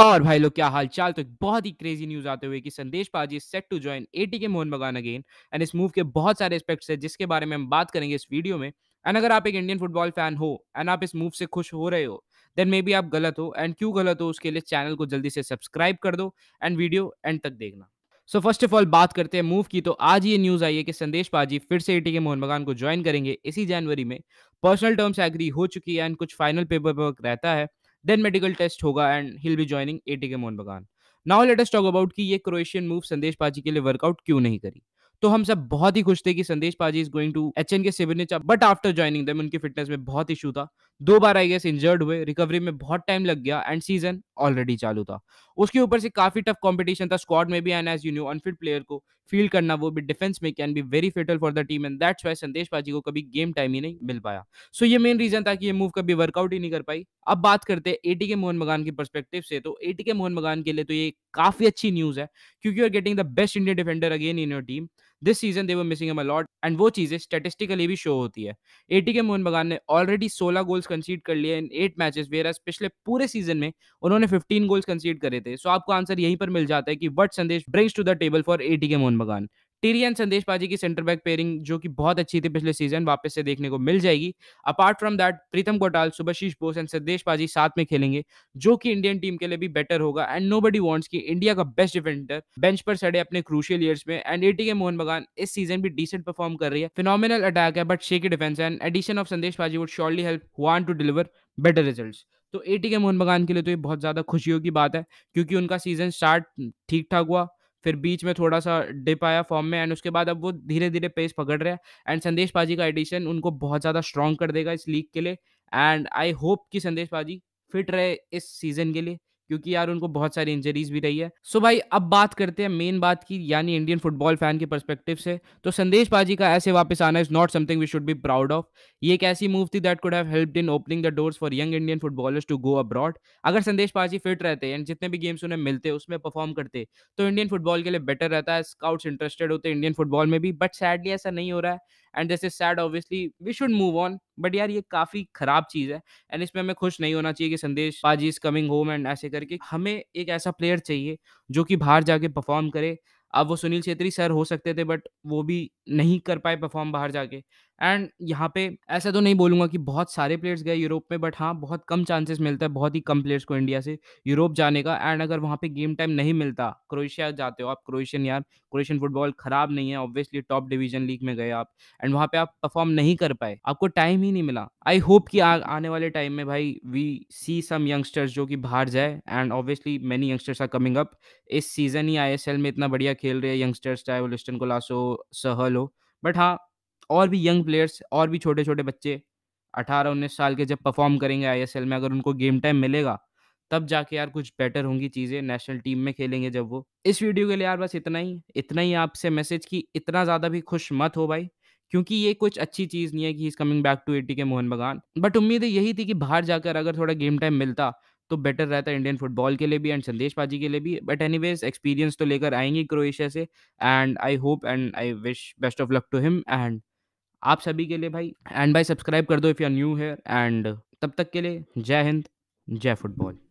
और भाई लोग क्या हाल चाल तो एक बहुत ही क्रेजी न्यूज आते हुए कि संदेश पाजी set to join eighty ATK Mohun बगान अगेन एंड इस मूव के बहुत सारे एस्पेक्ट्स है जिसके बारे में हम बात करेंगे इस वीडियो में एंड अगर आप एक इंडियन फुटबॉल फैन हो एंड आप इस मूव से खुश हो रहे हो देन मे बी आप गलत हो एंड क्यों गलत हो उसके लिए चैनल को जल्दी से सब्सक्राइब कर दो एंड वीडियो एंड तक देखना सो फर्स्ट ऑफ ऑल बात करते हैं मूव की तो आज ये न्यूज़ आई है कि संदेश पाजी फिर से एटी के मोहन बगान को ज्वाइन करेंगे इसी जनवरी में पर्सनल टर्म्स एग्री हो चुकी है एंड कुछ फाइनल पेपर वर्क रहता है देन मेडिकल टेस्ट होगा and he'll be joining A T K Mohun बगान नाउ लेटेस्ट टॉक अबाउट कि ये क्रोएशियन मूव संदेश पाजी के लिए वर्कआउट क्यों नहीं करी तो हम सब बहुत ही खुश थे कि Sandesh paaji is going to H N K Sibenik but after joining them उनकी फिटनेस में बहुत इशू था दो बार आई गेस इंजर्ड हुए रिकवरी में बहुत टाइम लग गया एंड सीजन ऑलरेडी चालू था उसके ऊपर से काफी टफ कॉम्पिटिशन था स्क्वाड में भी and as you knew unfit player को फील करना वो भी डिफेंस में can be very fatal for the team and that's why Sandesh paaji को कभी गेम टाइम ही नहीं मिल पाया सो so ये मेन रीजन था कि ये मूव कभी वर्कआउट ही नहीं कर पाई अब बात करते हैं एटी के मोहन मगान की परस्पेक्टिव से तो एटी के मोहन मगान के लिए तो ये काफी अच्छी न्यूज है क्योंकि you are getting the best Indian defender again in your team this season they were missing M a lot and वो चीज़ें स्टेटिस्टिकली भी शो होती है एटी के मोहन बगान ने ऑलरेडी सोलह गोल्स कंसीड कर लिए इन एट मैचेस वेयर पिछले पूरे सीजन में उन्होंने फिफ्टीन गोल्स कंसीड करे थे सो so आपको आंसर यहीं पर मिल जाता है कि what Sandesh brings to the table for ATK Mohun बगान टीरियन संदेश पाजी की सेंटर बैक पेयरिंग जो कि बहुत अच्छी थी पिछले सीजन वापस से देखने को मिल जाएगी apart from that Pritam Kotal Subhasish Bose and Sandesh paaji साथ में खेलेंगे जो कि इंडियन टीम के लिए भी बेटर होगा एंड नो बडी वॉन्ट्स की इंडिया का बेस्ट डिफेंडर बेंच पर सड़े अपने क्रूशियल ईयर्स में एंड एटी के मोहन बगान इस सीजन भी डिसेंट परफॉर्म कर रही है फिनोमिनल अटैक है but shaky defence and addition of Sandesh paaji would surely help one to deliver better result तो एटी के मोहन बगान के लिए तो ये बहुत ज़्यादा खुशियों की बात है क्योंकि उनका सीजन स्टार्ट ठीक ठाक हुआ फिर बीच में थोड़ा सा डिप आया फॉर्म में एंड उसके बाद अब वो धीरे धीरे पेस पकड़ रहे हैं एंड संदेश पाजी का एडिशन उनको बहुत ज़्यादा स्ट्रॉन्ग कर देगा इस लीग के लिए एंड आई होप कि संदेश पाजी फिट रहे इस सीज़न के लिए क्योंकि यार उनको बहुत सारी इंजरीज भी रही है सो भाई अब बात करते हैं मेन बात की यानी इंडियन फुटबॉल फैन के परस्पेक्टिव से तो संदेश पाजी का ऐसे वापस आना is not something we should be proud of ये एक ऐसी मूव थी that could have help in opening the doors for young Indian footballers to go abroad अगर संदेश पाजी फिट रहते एंड जितने भी गेम्स उन्हें मिलते उसमें परफॉर्म करते तो इंडियन फुटबॉल के लिए बेटर रहता है स्काउट्स इंटरेस्टेड होते इंडियन फुटबॉल में भी बट सैडली ऐसा नहीं हो रहा है and this is sad obviously we should move on but यार ये काफी खराब चीज है एंड इसमें हमें खुश नहीं होना चाहिए कि Sandesh paaji is coming home and ऐसे करके हमें एक ऐसा प्लेयर चाहिए जो कि बाहर जाके परफॉर्म करे अब वो सुनील छेत्री सर हो सकते थे बट वो भी नहीं कर पाए परफॉर्म बाहर जाके एंड यहाँ पे ऐसा तो नहीं बोलूंगा कि बहुत सारे प्लेयर्स गए यूरोप में बट हाँ बहुत कम चांसेस मिलता है बहुत ही कम प्लेयर्स को इंडिया से यूरोप जाने का एंड अगर वहाँ पे गेम टाइम नहीं मिलता क्रोएशिया जाते हो आप क्रोएशियन यार क्रोएशियन फुटबॉल खराब नहीं है ऑब्वियसली टॉप डिवीजन लीग में गए आप एंड वहाँ पे आप परफॉर्म नहीं कर पाए आपको टाइम ही नहीं मिला आई होप कि आ, आने वाले टाइम में भाई वी सी सम यंगस्टर्स जो कि बाहर जाए and obviously many youngsters are coming up इस सीजन ही आई में इतना बढ़िया खेल रहे हैं यंगस्टर्स चाहे वो लिस्टन लासो सहल हो बट हाँ और भी यंग प्लेयर्स और भी छोटे छोटे बच्चे अठारह उन्नीस साल के जब परफॉर्म करेंगे आई में अगर उनको गेम टाइम मिलेगा तब जाके यार कुछ बेटर होंगी चीज़ें नेशनल टीम में खेलेंगे जब वो इस वीडियो के लिए यार बस इतना ही इतना ही आपसे मैसेज कि इतना ज़्यादा भी खुश मत हो भाई क्योंकि ये कुछ अच्छी चीज़ नहीं है कि is coming back to ATK Mohun बगान बट उम्मीद यही थी कि बाहर जाकर अगर थोड़ा गेम टाइम मिलता तो बेटर रहता इंडियन फुटबॉल के लिए भी एंड संदेश पाजी के लिए भी बट एनी वेज एक्सपीरियंस तो लेकर आएंगे क्रोएशिया से and I hope and I wish best of luck to him and आप सभी के लिए भाई एंड भाई सब्सक्राइब कर दो if you are new here and तब तक के लिए जय हिंद जय फुटबॉल